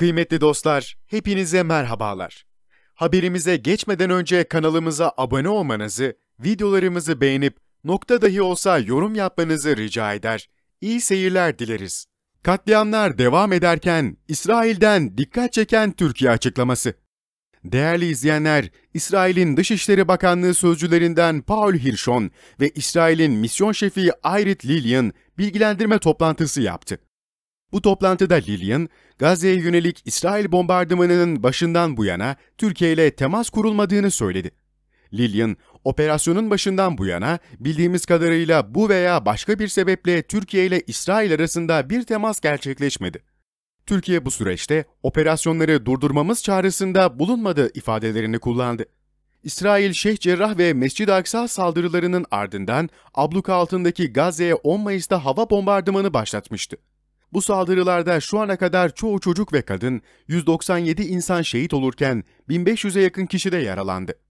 Kıymetli dostlar, hepinize merhabalar. Haberimize geçmeden önce kanalımıza abone olmanızı, videolarımızı beğenip nokta dahi olsa yorum yapmanızı rica eder. İyi seyirler dileriz. Katliamlar devam ederken İsrail'den dikkat çeken Türkiye açıklaması. Değerli izleyenler, İsrail'in Dışişleri Bakanlığı sözcülerinden Paul Hirschon ve İsrail'in misyon şefi Ayrit Lilian bilgilendirme toplantısı yaptı. Bu toplantıda Lillian, Gazze'ye yönelik İsrail bombardımanının başından bu yana Türkiye ile temas kurulmadığını söyledi. Lillian, operasyonun başından bu yana bildiğimiz kadarıyla bu veya başka bir sebeple Türkiye ile İsrail arasında bir temas gerçekleşmedi. Türkiye bu süreçte operasyonları durdurmamız çağrısında bulunmadı ifadelerini kullandı. İsrail Şeyh Cerrah ve Mescid-i Aksa saldırılarının ardından abluka altındaki Gazze'ye 10 Mayıs'ta hava bombardımanı başlatmıştı. Bu saldırılarda şu ana kadar çoğu çocuk ve kadın, 197 insan şehit olurken 1500'e yakın kişi de yaralandı.